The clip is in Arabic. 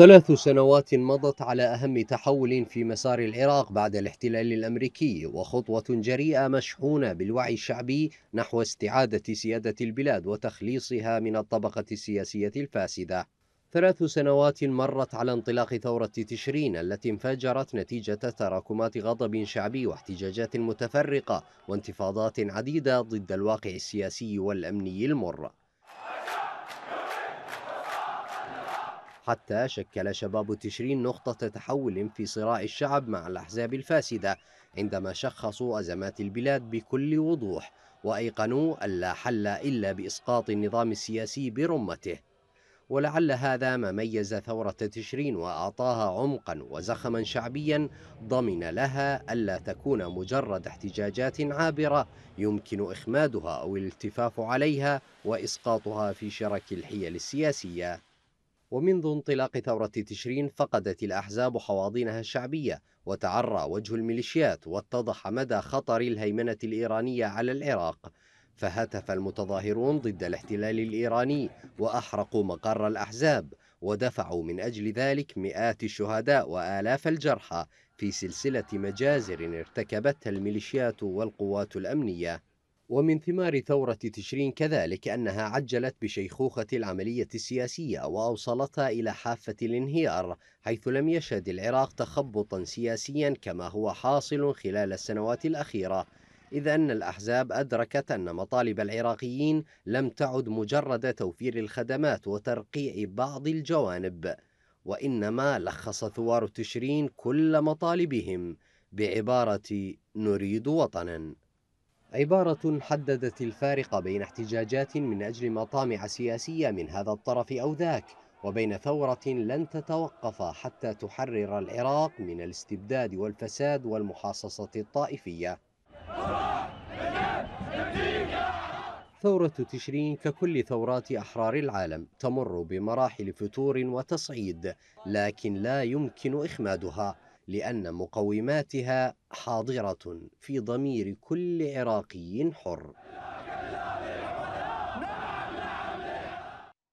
ثلاث سنوات مضت على أهم تحول في مسار العراق بعد الاحتلال الأمريكي وخطوة جريئة مشحونة بالوعي الشعبي نحو استعادة سيادة البلاد وتخليصها من الطبقة السياسية الفاسدة ثلاث سنوات مرت على انطلاق ثورة تشرين التي انفجرت نتيجة تراكمات غضب شعبي واحتجاجات متفرقة وانتفاضات عديدة ضد الواقع السياسي والأمني المر حتى شكل شباب تشرين نقطة تحول في صراع الشعب مع الأحزاب الفاسدة عندما شخصوا أزمات البلاد بكل وضوح وأيقنوا أن لا حل إلا بإسقاط النظام السياسي برمته ولعل هذا ما ميز ثورة تشرين وأعطاها عمقا وزخما شعبيا ضمن لها ألا تكون مجرد احتجاجات عابرة يمكن إخمادها أو الالتفاف عليها وإسقاطها في شرك الحيل السياسية ومنذ انطلاق ثورة تشرين فقدت الأحزاب حواضنها الشعبية وتعرى وجه الميليشيات واتضح مدى خطر الهيمنة الإيرانية على العراق فهتف المتظاهرون ضد الاحتلال الإيراني وأحرقوا مقر الأحزاب ودفعوا من أجل ذلك مئات الشهداء وآلاف الجرحى في سلسلة مجازر ارتكبتها الميليشيات والقوات الأمنية ومن ثمار ثورة تشرين كذلك أنها عجلت بشيخوخة العملية السياسية وأوصلتها إلى حافة الانهيار حيث لم يشهد العراق تخبطا سياسيا كما هو حاصل خلال السنوات الأخيرة إذ أن الأحزاب أدركت أن مطالب العراقيين لم تعد مجرد توفير الخدمات وترقيع بعض الجوانب وإنما لخص ثوار تشرين كل مطالبهم بعبارة نريد وطنا عبارة حددت الفارق بين احتجاجات من أجل مطامع سياسية من هذا الطرف أو ذاك وبين ثورة لن تتوقف حتى تحرر العراق من الاستبداد والفساد والمحاصصة الطائفية ثورة تشرين ككل ثورات أحرار العالم تمر بمراحل فتور وتصعيد لكن لا يمكن إخمادها لأن مقوماتها حاضرة في ضمير كل عراقي حر